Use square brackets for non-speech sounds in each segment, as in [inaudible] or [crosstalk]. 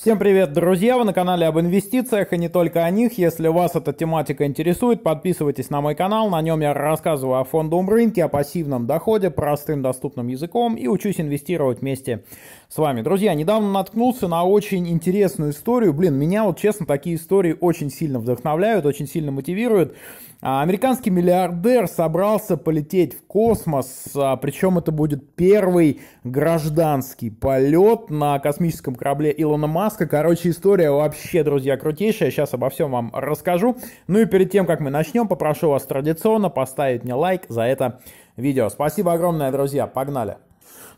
Всем привет, друзья! Вы на канале об инвестициях и не только о них. Если вас эта тематика интересует, подписывайтесь на мой канал. На нем я рассказываю о фондовом рынке, о пассивном доходе, простым доступным языком и учусь инвестировать вместе с вами. Друзья, недавно наткнулся на очень интересную историю. Блин, меня вот, честно, такие истории очень сильно вдохновляют, очень сильно мотивируют. А, американский миллиардер собрался полететь в космос, а, причем это будет первый гражданский полет на космическом корабле Илона Маска. Короче, история вообще, друзья, крутейшая. Сейчас обо всем вам расскажу. Ну и перед тем, как мы начнем, попрошу вас традиционно поставить мне лайк за это видео. Спасибо огромное, друзья. Погнали!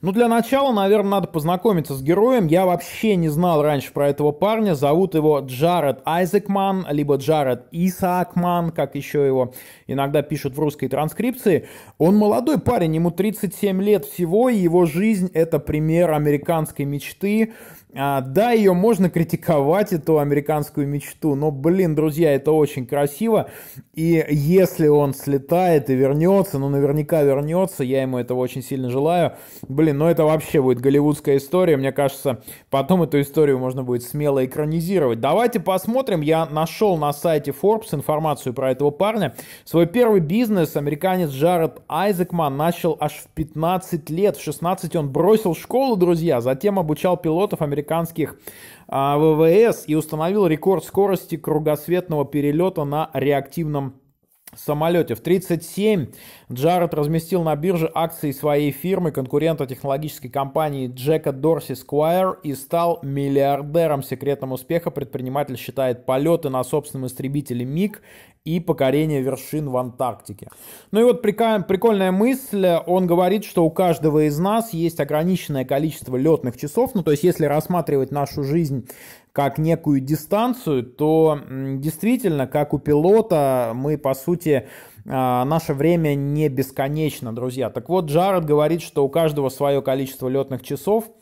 Ну, для начала, наверное, надо познакомиться с героем. Я вообще не знал раньше про этого парня. Зовут его Джаред Айзекман, либо Джаред Исаакман, как еще его иногда пишут в русской транскрипции. Он молодой парень, ему 37 лет всего, и его жизнь — это пример американской мечты. А, да, ее можно критиковать, эту американскую мечту, но, блин, друзья, это очень красиво. И если он слетает и вернется, ну, наверняка вернется, я ему этого очень сильно желаю, блин, Блин, ну это вообще будет голливудская история. Мне кажется, потом эту историю можно будет смело экранизировать. Давайте посмотрим. Я нашел на сайте Forbes информацию про этого парня. Свой первый бизнес американец Джаред Айзекман начал аж в 15 лет. В 16 он бросил школу, друзья. Затем обучал пилотов американских а, ВВС и установил рекорд скорости кругосветного перелета на реактивном самолете. В 37 Джаред разместил на бирже акции своей фирмы, конкурента технологической компании Джека Дорси Сквайр и стал миллиардером. Секретом успеха предприниматель считает полеты на собственном истребителе МиГ и покорение вершин в Антарктике. Ну и вот прикольная мысль, он говорит, что у каждого из нас есть ограниченное количество летных часов, ну то есть если рассматривать нашу жизнь как некую дистанцию, то действительно, как у пилота, мы, по сути, а, наше время не бесконечно, друзья. Так вот, Джаред говорит, что у каждого свое количество летных часов –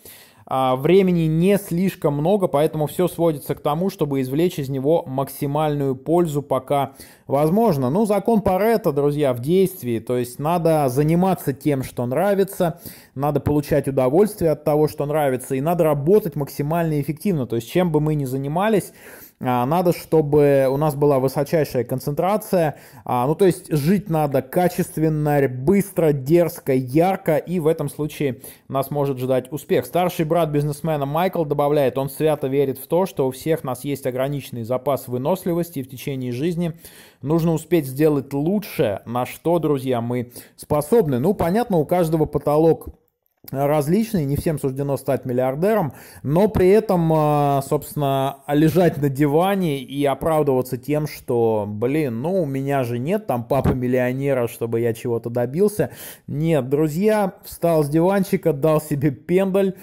а, времени не слишком много, поэтому все сводится к тому, чтобы извлечь из него максимальную пользу пока возможно. Ну, закон Паретта, друзья, в действии, то есть надо заниматься тем, что нравится, надо получать удовольствие от того, что нравится, и надо работать максимально эффективно, то есть чем бы мы ни занимались, а, надо, чтобы у нас была высочайшая концентрация, а, ну то есть жить надо качественно, быстро, дерзко, ярко, и в этом случае нас может ждать успех. Старший брат бизнесмена Майкл добавляет, он свято верит в то, что у всех нас есть ограниченный запас выносливости в течение жизни, нужно успеть сделать лучше, на что, друзья, мы способны. Ну, понятно, у каждого потолок различные, не всем суждено стать миллиардером, но при этом, а, собственно, лежать на диване и оправдываться тем, что, блин, ну у меня же нет там папы миллионера, чтобы я чего-то добился. Нет, друзья, встал с диванчика, дал себе пендаль,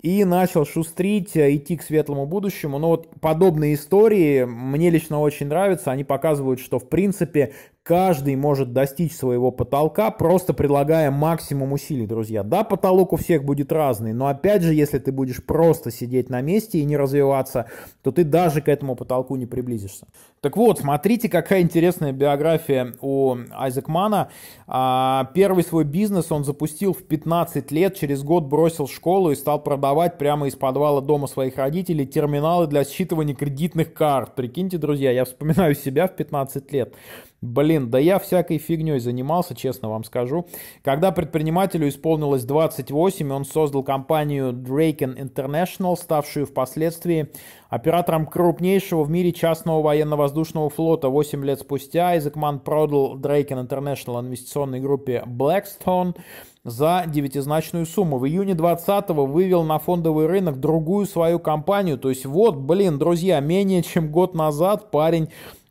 и начал шустрить, э, идти к светлому будущему. Но вот подобные истории мне лично очень нравятся. Они показывают, что в принципе каждый может достичь своего потолка, просто предлагая максимум усилий, друзья. Да, потолок у всех будет разный, но опять же, если ты будешь просто сидеть на месте и не развиваться, то ты даже к этому потолку не приблизишься. Так вот, смотрите, какая интересная биография у Айзекмана. А, первый свой бизнес он запустил в 15 лет, через год бросил школу и стал продавать прямо из подвала дома своих родителей терминалы для считывания кредитных карт. Прикиньте, друзья, я вспоминаю себя в 15 лет. Блин, да я всякой фигней занимался, честно вам скажу. Когда предпринимателю исполнилось 28, он создал компанию Draken International, ставшую впоследствии оператором крупнейшего в мире частного военно-воздушного флота. 8 лет спустя Айзекман продал Draken International инвестиционной группе Blackstone за девятизначную сумму. В июне 20-го вывел на фондовый рынок другую свою компанию. То есть вот, блин, друзья, менее чем год назад парень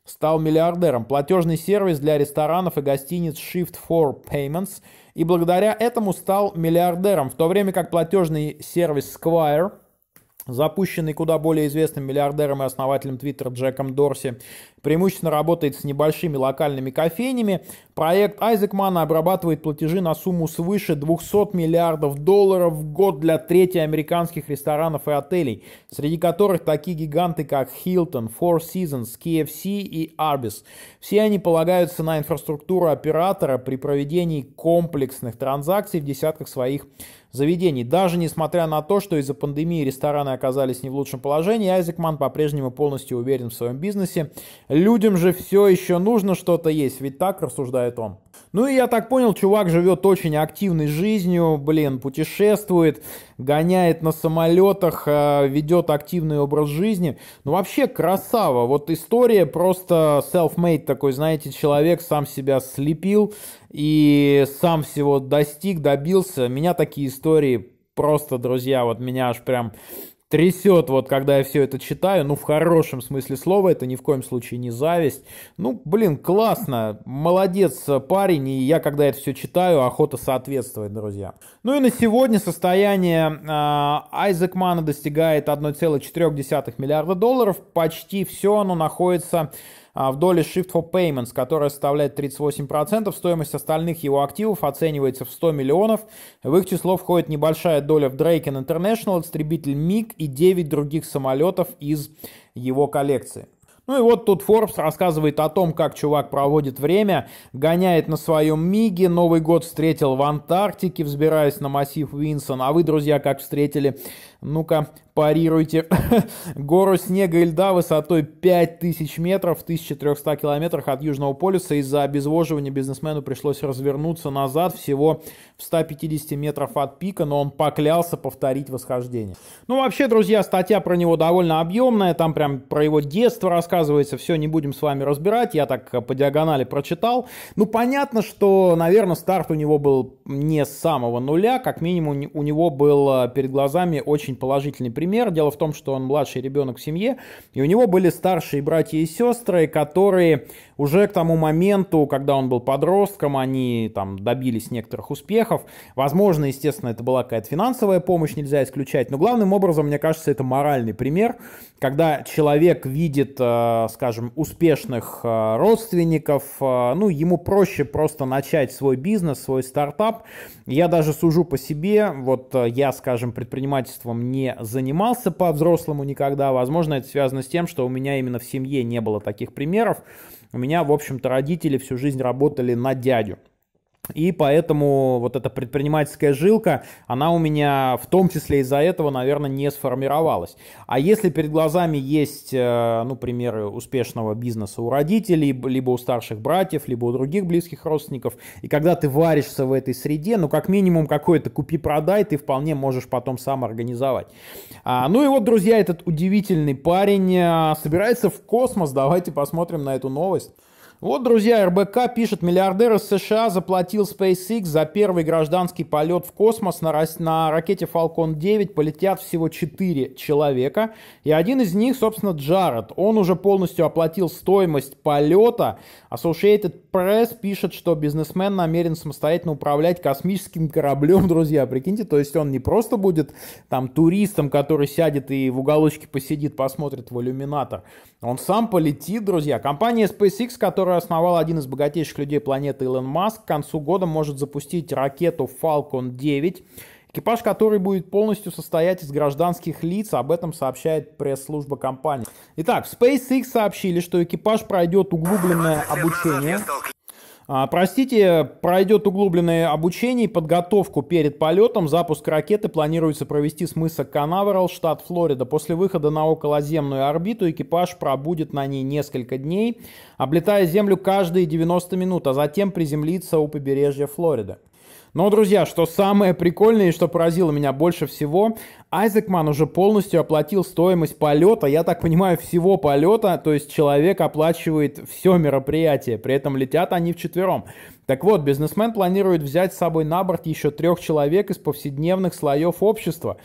стал миллиардером. Платежный сервис для ресторанов и гостиниц Shift for Payments. И благодаря этому стал миллиардером. В то время как платежный сервис Squire – запущенный куда более известным миллиардером и основателем Твиттера Джеком Дорси, преимущественно работает с небольшими локальными кофейнями. Проект Айзекмана обрабатывает платежи на сумму свыше 200 миллиардов долларов в год для трети американских ресторанов и отелей, среди которых такие гиганты, как Hilton, Four Seasons, KFC и Arby's. Все они полагаются на инфраструктуру оператора при проведении комплексных транзакций в десятках своих заведений. Даже несмотря на то, что из-за пандемии рестораны оказались не в лучшем положении, Айзекман по-прежнему полностью уверен в своем бизнесе. Людям же все еще нужно что-то есть, ведь так рассуждает он. Ну и я так понял, чувак живет очень активной жизнью, блин, путешествует, гоняет на самолетах, э, ведет активный образ жизни. Ну вообще красава, вот история просто self-made такой, знаете, человек сам себя слепил и сам всего достиг, добился. Меня такие истории просто, друзья, вот меня аж прям трясет, вот когда я все это читаю, ну, в хорошем смысле слова, это ни в коем случае не зависть. Ну, блин, классно, молодец э, парень, и я, когда это все читаю, охота соответствует, друзья. Ну и на сегодня состояние э, Айзекмана достигает 1,4 миллиарда долларов, почти все оно находится а, в доле Shift for Payments, которая составляет 38%. Стоимость остальных его активов оценивается в 100 миллионов. В их число входит небольшая доля в Draken International, истребитель Mig и 9 других самолетов из его коллекции. Ну и вот тут Forbes рассказывает о том, как чувак проводит время, гоняет на своем Миге, Новый год встретил в Антарктике, взбираясь на массив Винсон. А вы, друзья, как встретили? Ну-ка, парируйте [laughs] гору снега и льда высотой 5000 метров в 1300 километрах от Южного полюса. Из-за обезвоживания бизнесмену пришлось развернуться назад всего в 150 метров от пика, но он поклялся повторить восхождение. Ну вообще, друзья, статья про него довольно объемная, там прям про его детство рассказывается оказывается, все не будем с вами разбирать. Я так э, по диагонали прочитал. Ну, понятно, что, наверное, старт у него был не с самого нуля. Как минимум, у него был э, перед глазами очень положительный пример. Дело в том, что он младший ребенок в семье, и у него были старшие братья и сестры, которые уже к тому моменту, когда он был подростком, они там добились некоторых успехов. Возможно, естественно, это была какая-то финансовая помощь, нельзя исключать. Но главным образом, мне кажется, это моральный пример, когда человек видит э, Э, скажем, успешных э, родственников. Э, ну, ему проще просто начать свой бизнес, свой стартап. Я даже сужу по себе. Вот я, скажем, предпринимательством не занимался по-взрослому никогда. Возможно, это связано с тем, что у меня именно в семье не было таких примеров. У меня, в общем-то, родители всю жизнь работали на дядю. И поэтому вот эта предпринимательская жилка, она у меня в том числе из-за этого, наверное, не сформировалась. А если перед глазами есть, э, ну, примеры успешного бизнеса у родителей, либо у старших братьев, либо у других близких родственников, и когда ты варишься в этой среде, ну, как минимум, какое-то купи-продай ты вполне можешь потом сам организовать. А, ну и вот, друзья, этот удивительный парень э, собирается в космос. Давайте посмотрим на эту новость. Вот, друзья, РБК пишет, миллиардер из США заплатил SpaceX за первый гражданский полет в космос на, на ракете Falcon 9. Полетят всего 4 человека. И один из них, собственно, Джаред. Он уже полностью оплатил стоимость полета. Associated Press пишет, что бизнесмен намерен самостоятельно управлять космическим кораблем, [laughs] друзья. Прикиньте, то есть он не просто будет там туристом, который сядет и в уголочке посидит, посмотрит в иллюминатор. Он сам полетит, друзья. Компания SpaceX, которая которую основал один из богатейших людей планеты Илон Маск, к концу года может запустить ракету Falcon 9, экипаж который будет полностью состоять из гражданских лиц, об этом сообщает пресс-служба компании. Итак, в SpaceX сообщили, что экипаж пройдет углубленное обучение. А, простите, пройдет углубленное обучение и подготовку перед полетом. Запуск ракеты планируется провести с мыса Канаверал, штат Флорида. После выхода на околоземную орбиту экипаж пробудет на ней несколько дней, облетая Землю каждые 90 минут, а затем приземлится у побережья Флориды. Но, друзья, что самое прикольное и что поразило меня больше всего, Айзекман уже полностью оплатил стоимость полета, я так понимаю, всего полета, то есть человек оплачивает все мероприятие, при этом летят они вчетвером. Так вот, бизнесмен планирует взять с собой на борт еще трех человек из повседневных слоев общества.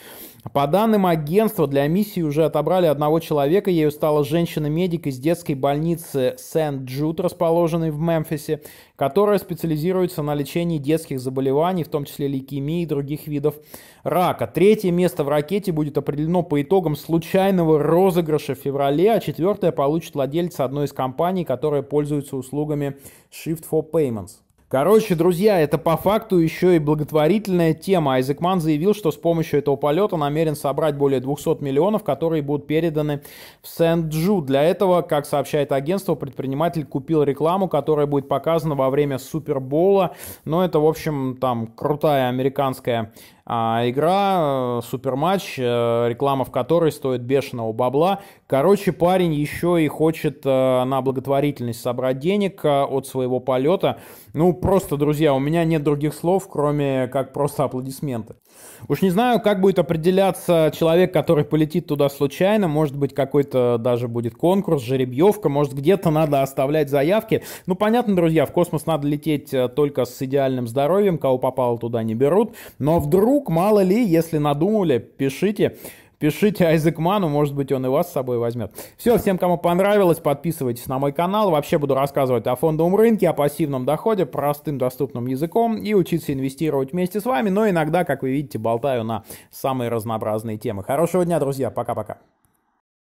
По данным агентства, для миссии уже отобрали одного человека. Ею стала женщина-медик из детской больницы Сент-Джуд, расположенной в Мемфисе, которая специализируется на лечении детских заболеваний, в том числе лейкемии и других видов рака. Третье место в ракете будет определено по итогам случайного розыгрыша в феврале, а четвертое получит владелец одной из компаний, которая пользуется услугами Shift for Payments. Короче, друзья, это по факту еще и благотворительная тема. Айзекман заявил, что с помощью этого полета намерен собрать более 200 миллионов, которые будут переданы в Сент-Джу. Для этого, как сообщает агентство, предприниматель купил рекламу, которая будет показана во время Супербола. Но ну, это, в общем, там крутая американская а игра э, Суперматч, э, реклама в которой стоит бешеного бабла. Короче, парень еще и хочет э, на благотворительность собрать денег от своего полета. Ну, просто, друзья, у меня нет других слов, кроме как просто аплодисменты. Уж не знаю, как будет определяться человек, который полетит туда случайно. Может быть, какой-то даже будет конкурс, жеребьевка. Может, где-то надо оставлять заявки. Ну, понятно, друзья, в космос надо лететь только с идеальным здоровьем. Кого попало, туда не берут. Но вдруг Вокруг, мало ли, если надумали, пишите. Пишите Айзекману, может быть, он и вас с собой возьмет. Все, всем, кому понравилось, подписывайтесь на мой канал. Вообще буду рассказывать о фондовом рынке, о пассивном доходе, простым доступным языком и учиться инвестировать вместе с вами. Но иногда, как вы видите, болтаю на самые разнообразные темы. Хорошего дня, друзья. Пока-пока.